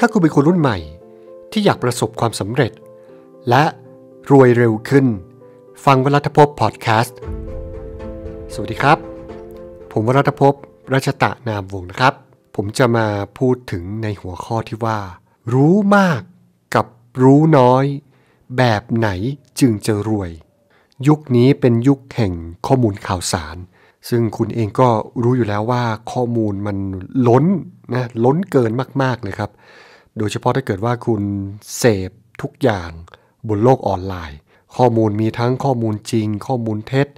ถ้าคุณเป็นคนรุ่นใหม่ ที่อยากประสบความสำเร็จ และรวยเร็วขึ้น ฟังวรัตพบพอดแคสต์ สวัสดีครับ ผมวรัตพบรัชตะนามวงนะครับ ผมจะมาพูดถึงในหัวข้อที่ว่า รู้มากกับรู้น้อยแบบไหนจึงจะรวย ยุคนี้เป็นยุคแห่งข้อมูลข่าวสาร ซึ่งคุณเองก็รู้อยู่แล้วว่าข้อมูลมันล้นนะล้นเกินมากๆเลยครับโดยเฉพาะถ้าเกิดว่าคุณเสพทุกอย่างบนโลกออนไลน์ ข้อมูลมีทั้งข้อมูลจริง ข้อมูลเท็จ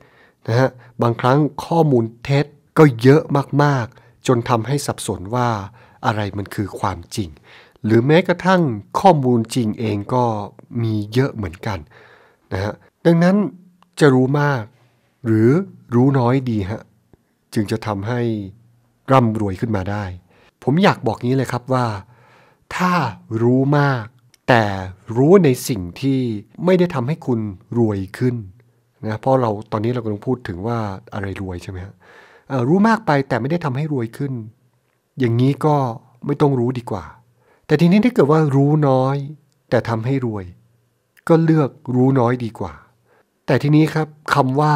นะฮะบางครั้งข้อมูลเท็จก็เยอะมากๆ จนทำให้สับสนว่าอะไรมันคือความจริง หรือแม้กระทั่งข้อมูลจริงเองก็มีเยอะเหมือนกันนะฮะดังนั้นจะรู้มาก หรือรู้น้อยดีฮะจึงจะทำให้ร่ำรวยขึ้นมาได้ ผมอยากบอกนี้เลยครับว่าถ้ารู้มาก แต่รู้ในสิ่งที่ไม่ได้ทำให้คุณรวยขึ้นนะเพราะเราตอนนี้เรากำลังพูดถึงว่าอะไรรวยใช่ไหมฮะรู้มากไปแต่ไม่ได้ทำให้รวยขึ้น อย่างนี้ก็ไม่ต้องรู้ดีกว่า แต่ทีนี้ถ้าเกิดว่ารู้น้อย แต่ทำให้รวย ก็เลือกรู้น้อยดีกว่า แต่ทีนี้ครับคำว่า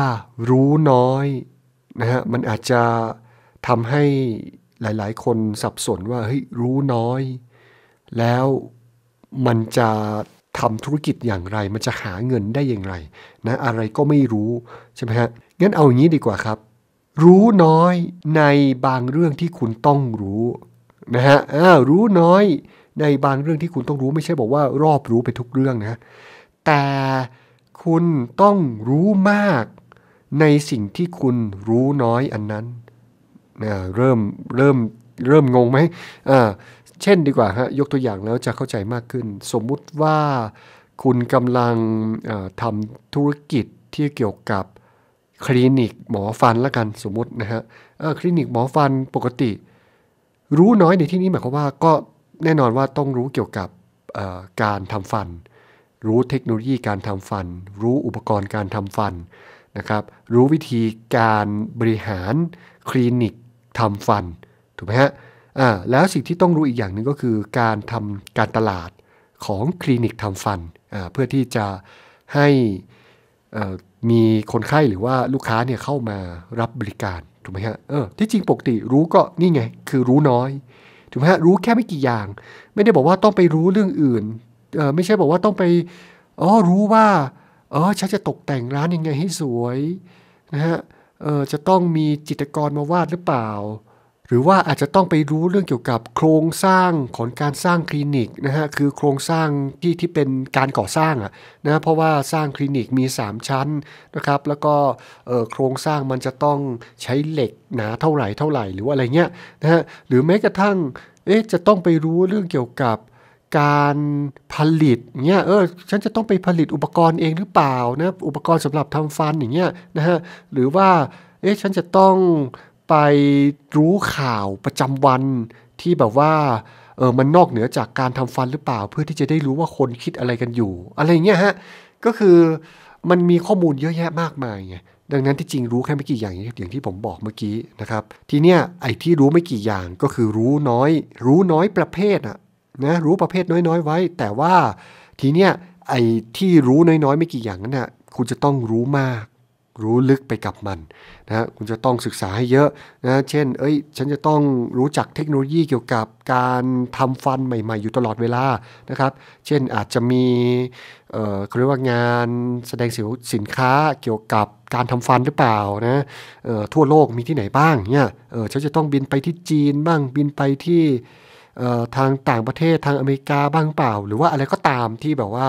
รู้น้อยนะฮะมันอาจจะทำให้หลาย ๆ คนสับสนว่าเฮ้ยรู้น้อยแล้วมันจะทำธุรกิจอย่างไร มันจะหาเงินได้อย่างไรนะอะไรก็ไม่รู้ใช่ไหมฮะงั้นเอาอย่างนี้ดีกว่าครับ รู้น้อยในบางเรื่องที่คุณต้องรู้นะฮะรู้น้อยในบางเรื่องที่คุณต้องรู้ไม่ใช่บอกว่า รอบรู้ไปทุกเรื่องนะแต่คุณต้องรู้มากในสิ่งที่คุณรู้น้อยอันนั้นนะเริ่มเริ่มเริ่มงงไหมอ่าเช่นดีกว่าฮะยกตัวอย่างแล้วจะเข้าใจมากขึ้น สมมุติว่าคุณกำลังทำธุรกิจที่เกี่ยวกับคลินิกหมอฟันละกันสมมตินะฮะคลินิกหมอฟันปกติ รู้น้อยในที่นี้หมายความว่าก็แน่นอนว่าต้องรู้เกี่ยวกับการทำฟัน รู้เทคโนโลยีการทำฟัน รู้อุปกรณ์การทำฟันนะครับ รู้วิธีการบริหาร คลินิกทำฟันถูกไหมฮะอ่าแล้วสิ่งที่ต้องรู้อีกอย่างหนึ่งก็คือการทำการตลาดของคลินิกทำฟันอ่าเพื่อที่จะให้มีคนไข้หรือว่าลูกค้าเนี่ยเข้ามารับบริการถูกไหมฮะเออที่จริงปกติรู้ก็นี่ไงคือรู้น้อยถูกไหมฮะรู้แค่ไม่กี่อย่าง ไม่ได้บอกว่าต้องไปรู้เรื่องอื่นเออไม่ใช่บอกว่าต้องไปอ๋อรู้ว่าอ๋อฉันจะตกแต่งร้านยังไงให้สวยนะฮะเออจะต้องมีจิตรกรมาวาดหรือเปล่าหรือว่าอาจจะต้องไปรู้เรื่องเกี่ยวกับโครงสร้างของการสร้างคลินิกนะฮะคือโครงสร้างที่ที่เป็นการก่อสร้างอะนะเพราะว่าสร้างคลินิกมี 3 ชั้นนะครับแล้วก็โครงสร้างมันจะต้องใช้เหล็กหนาเท่าไหร่เท่าไหร่หรือว่าอะไรเงี้ยนะฮะหรือแม้กระทั่งเอ๊ะจะต้องไปรู้เรื่องเกี่ยวกับการผลิตเงี้ยเออฉันจะต้องไปผลิตอุปกรณ์เองหรือเปล่านะอุปกรณ์สำหรับทำฟันอย่างเงี้ยนะฮะหรือว่าเอ๊ะฉันจะต้องไปรู้ข่าวประจำวันที่แบบว่าเออมันนอกเหนือจากการทำฟันหรือเปล่า เพื่อที่จะได้รู้ว่าคนคิดอะไรกันอยู่ อะไรเงี้ยฮะก็คือมันมีข้อมูลเยอะแยะมากมายไงดังนั้นที่จริงรู้แค่ไม่กี่อย่างอย่างที่ผมบอกเมื่อกี้นะครับทีเนี้ยไอ้ที่รู้ไม่กี่อย่างก็คือรู้น้อยรู้น้อยประเภทอะนะรู้ประเภทน้อยๆไว้ แต่ว่าทีเนี้ยไอ้ที่รู้น้อยๆไม่กี่อย่างนั้นน่ะคุณจะต้องรู้มากรู้ลึกไปกับมันนะคุณจะต้องศึกษาให้เยอะนะเช่นเอ้ยฉันจะต้องรู้จักเทคโนโลยีเกี่ยวกับการทำฟันใหม่ๆอยู่ตลอดเวลานะครับเช่นอาจจะมีเอ่อเรียกว่างานแสดงสินค้าเกี่ยวกับการทำฟันหรือเปล่านะเอ่อทั่วโลกมีที่ไหนบ้างเนี่ยเออฉันจะต้องบินไปที่จีนบ้าง บินไปที่ทางต่างประเทศทางอเมริกาบ้างเปล่า หรือว่าอะไรก็ตามที่แบบว่า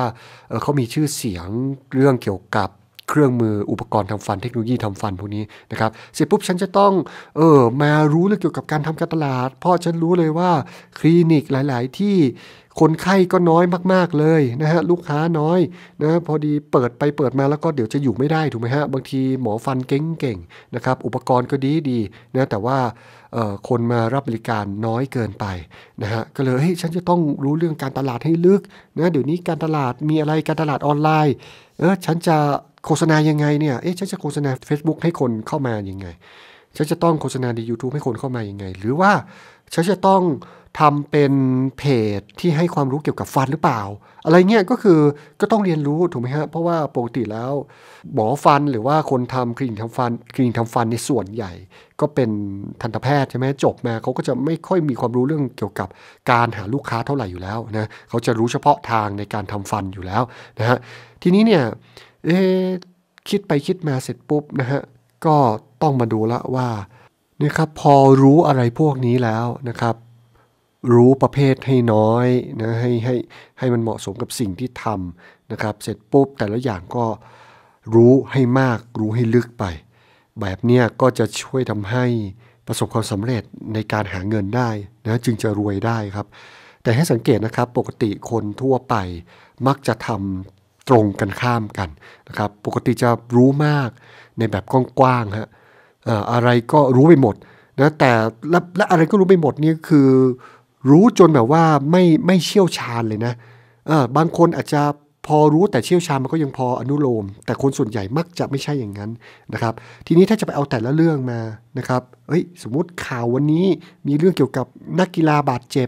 เขามีชื่อเสียงเรื่องเกี่ยวกับเครื่องมืออุปกรณ์ทำฟันเทคโนโลยีทำฟันพวกนี้นะครับเสร็จปุ๊บฉันจะต้องเออมารู้เรื่องเกี่ยวกับการทำการตลาดพ่อฉันรู้เลยว่าคลินิกหลาย ๆ ที่คนไข้ก็น้อยมาก ๆ เลย นะฮะ ลูกค้าน้อย นะพอดีเปิดไปเปิดมาแล้วก็เดี๋ยวจะอยู่ไม่ได้ ถูกไหมฮะ บางทีหมอฟันเก่ง ๆ นะครับ อุปกรณ์ก็ดีดีนะแต่ว่าคนมารับบริการน้อยเกินไปนะฮะก็เลยเฮ้ยฉันจะต้องรู้เรื่องการตลาดให้ลึกนะเดี๋ยวนี้การตลาดมีอะไรการตลาดออนไลน์เออฉันจะโฆษณายังไงเนี่ย เอ๊ะฉันจะโฆษณา Facebook ให้คนเข้ามายังไง ฉันจะต้องโฆษณาใน YouTube ให้คนเข้ามายังไง หรือว่าฉันจะต้องทำเป็นเพจที่ให้ความรู้เกี่ยวกับฟันหรือเปล่า อะไรเงี้ยก็คือก็ต้องเรียนรู้ถูกไหมฮะ เพราะว่าปกติแล้วหมอฟันหรือว่าคนทำคลินิกทำฟันคลินิกทำฟันในส่วนใหญ่ ก็เป็นทันตแพทย์ใช่ไหมจบมาเขาก็จะไม่ค่อยมีความรู้เรื่องเกี่ยวกับการหาลูกค้าเท่าไหร่อยู่แล้วนะเขาจะรู้เฉพาะทางในการทำฟันอยู่แล้วนะฮะ ทีนี้เนี่ยเอ๊คิดไปคิดมาเสร็จปุ๊บนะฮะก็ต้องมาดูละว่านี่ครับพอรู้อะไรพวกนี้แล้วนะครับรู้ประเภทให้น้อยนะให้ให้ให้มันเหมาะสมกับสิ่งที่ทำนะครับ เสร็จปุ๊บแต่ละอย่างก็รู้ให้มาก รู้ให้ลึกไป แบบเนี้ยก็จะช่วยทำให้ประสบความสำเร็จในการหาเงินได้นะจึงจะรวยได้ครับ แต่ให้สังเกตนะครับปกติคนทั่วไปมักจะทำตรงกันข้ามกันนะครับ ปกติจะรู้มากในแบบกว้างๆฮะอะไรก็รู้ไปหมดนะแต่และและอะไรก็รู้ไปหมดนี่คือรู้จนแบบว่าไม่ไม่เชี่ยวชาญเลยนะ บางคนอาจจะพอรู้แต่เชี่ยวชาญมันก็ยังพออนุโลม แต่คนส่วนใหญ่มักจะไม่ใช่อย่างนั้นนะครับ ทีนี้ถ้าจะไปเอาแต่ละเรื่องมานะครับเอ้ยสมมติข่าววันนี้มีเรื่องเกี่ยวกับนักกีฬาบาดเจ็บ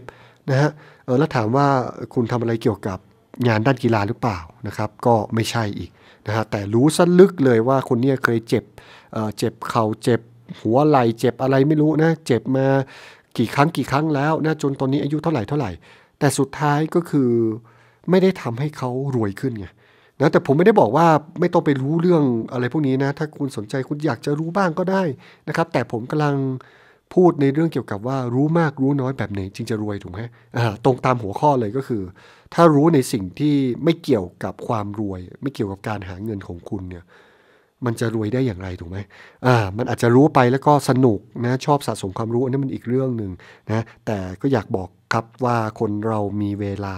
นะฮะเออแล้วถามว่าคุณทำอะไรเกี่ยวกับงานด้านกีฬาหรือเปล่านะครับ ก็ไม่ใช่อีกนะฮะแต่รู้ซะลึกเลยว่าคนนี้เคยเจ็บเเจ็บเขา่าเจ็บหัวไหล่เจ็บอะไรไม่รู้นะ เจ็บมากี่ครั้งกี่ครั้งแล้วนะจนตอนนี้อายุเท่าไหร่เท่าไหร่ แต่สุดท้ายก็คือไม่ได้ทำให้เขารวยขึ้นไงนะแต่ผมไม่ได้บอกว่าไม่ต้องไปรู้เรื่องอะไรพวกนี้นะถ้าคุณสนใจคุณอยากจะรู้บ้างก็ได้นะครับ แต่ผมกำลังพูดในเรื่องเกี่ยวกับว่ารู้มากรู้น้อยแบบไหนจึงจะรวยถูกไหมตรงตามหัวข้อเลยก็คือ ถ้ารู้ในสิ่งที่ไม่เกี่ยวกับความรวย ไม่เกี่ยวกับการหาเงินของคุณเนี่ยมันจะรวยได้อย่างไรถูกไหมอ่ามันอาจจะรู้ไปแล้วก็สนุกนะชอบสะสมความรู้อันนี้มันอีกเรื่องหนึ่งนะแต่ก็อยากบอกครับว่าคนเรามีเวลา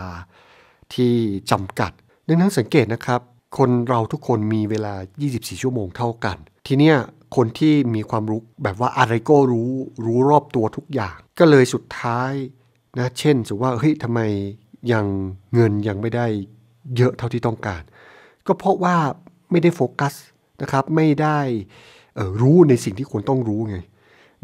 ที่จำกัดดังนั้นสังเกตนะครับคนเราทุกคนมีเวลา 24 ชั่วโมงเท่ากัน ทีเนี้ยคนที่มีความรู้แบบว่าอะไรก็รู้ รู้รอบตัวทุกอย่าง ก็เลยสุดท้ายนะ เช่นสมว่า เฮ้ยทำไมยังเงินยังไม่ได้เยอะเท่าที่ต้องการ ก็เพราะว่าไม่ได้โฟกัสนะครับ ไม่ได้รู้ในสิ่งที่ควรต้องรู้ไง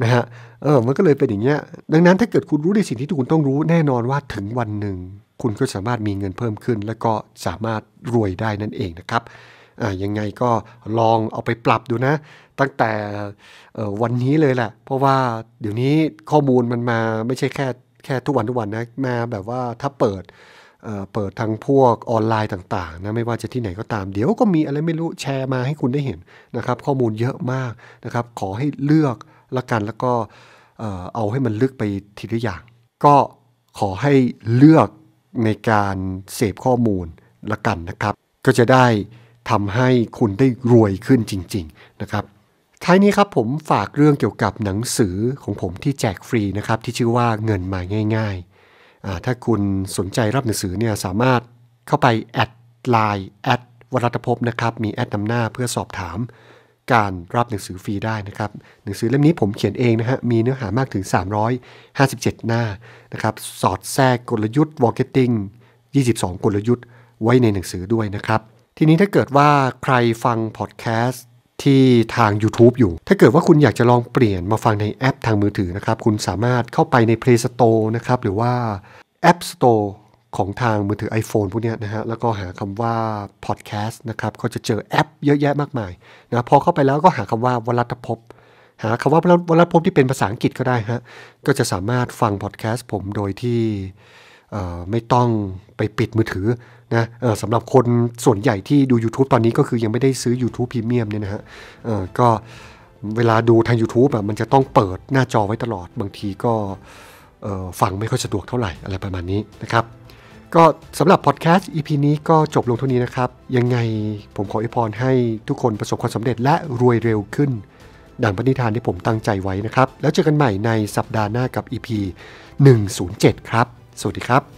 นะฮะ เออ มันก็เลยเป็นอย่างเงี้ย ดังนั้นถ้าเกิดคุณรู้ในสิ่งที่คุณต้องรู้ แน่นอนว่าถึงวันหนึ่งคุณก็สามารถมีเงินเพิ่มขึ้น และก็สามารถรวยได้นั่นเองนะครับยังไงก็ลองเอาไปปรับดูนะ ตั้งแต่วันนี้เลยแหละ เพราะว่าเดี๋ยวนี้ข้อมูลมันมาไม่ใช่แค่แค่ทุกวันทุกวันนะ มาแบบว่าถ้าเปิดเปิดทางพวกออนไลน์ต่างๆนะไม่ว่าจะที่ไหนก็ตาม เดี๋ยวก็มีอะไรไม่รู้แชร์มาให้คุณได้เห็นนะครับ ข้อมูลเยอะมากนะครับขอให้เลือกละกันแล้วก็เอาให้มันลึกไป ทีละอย่าง ก็ขอให้เลือกในการเสพข้อมูลละกันนะครับ ก็จะได้ทำให้คุณได้รวยขึ้นจริงๆนะครับ ท้ายนี้ครับผมฝากเรื่องเกี่ยวกับหนังสือของผมที่แจกฟรีนะครับ ที่ชื่อว่าเงินมาง่ายๆถ้าคุณสนใจรับหนังสือเนี่ยสามารถเข้าไปแอดไลน์แอดวรัตภพนะครับ มีแอดนำหน้าเพื่อสอบถามการรับหนังสือฟรีได้นะครับ หนังสือเล่มนี้ผมเขียนเองนะฮะมีเนื้อหามากถึง 357 หน้านะครับ สอดแทรกกลยุทธ์ marketing 22 กลยุทธ์ไว้ในหนังสือด้วยนะครับ ทีนี้ถ้าเกิดว่าใครฟังพอดแคสต์ที่ทาง YouTube อยู่ ถ้าเกิดว่าคุณอยากจะลองเปลี่ยนมาฟังในแอปทางมือถือนะครับ คุณสามารถเข้าไปใน Play Store นะครับหรือว่า App Store ของทางมือถือ iPhone พวกนี้นะฮะแล้วก็หาคำว่า podcast นะครับก็จะเจอแอปเยอะแยะมากมายนะพอเข้าไปแล้วก็หาคำว่าวรัตภพหาคำว่าวรัตภพที่เป็นภาษาอังกฤษก็ได้ฮะก็จะสามารถฟังพอดแคสต์ผมโดยที่ไม่ต้องไปปิดมือถือนะสำหรับคนส่วนใหญ่ที่ดู YouTube ตอนนี้ก็คือยังไม่ได้ซื้อ YouTube Premium เนี่ยนะฮะก็เวลาดูทาง YouTube แบบมันจะต้องเปิดหน้าจอไว้ตลอดบางทีก็ฟังไม่ค่อยสะดวกเท่าไหร่อะไรประมาณนี้นะครับก็สำหรับพอดแคสต์ EP นี้ก็จบลงเท่านี้นะครับ ยังไงผมขออวยพรให้ทุกคนประสบความสำเร็จและรวยเร็วขึ้นดังปณิธานที่ผมตั้งใจไว้นะครับ แล้วเจอกันใหม่ในสัปดาห์หน้ากับ EP 107 ครับ สวัสดีครับ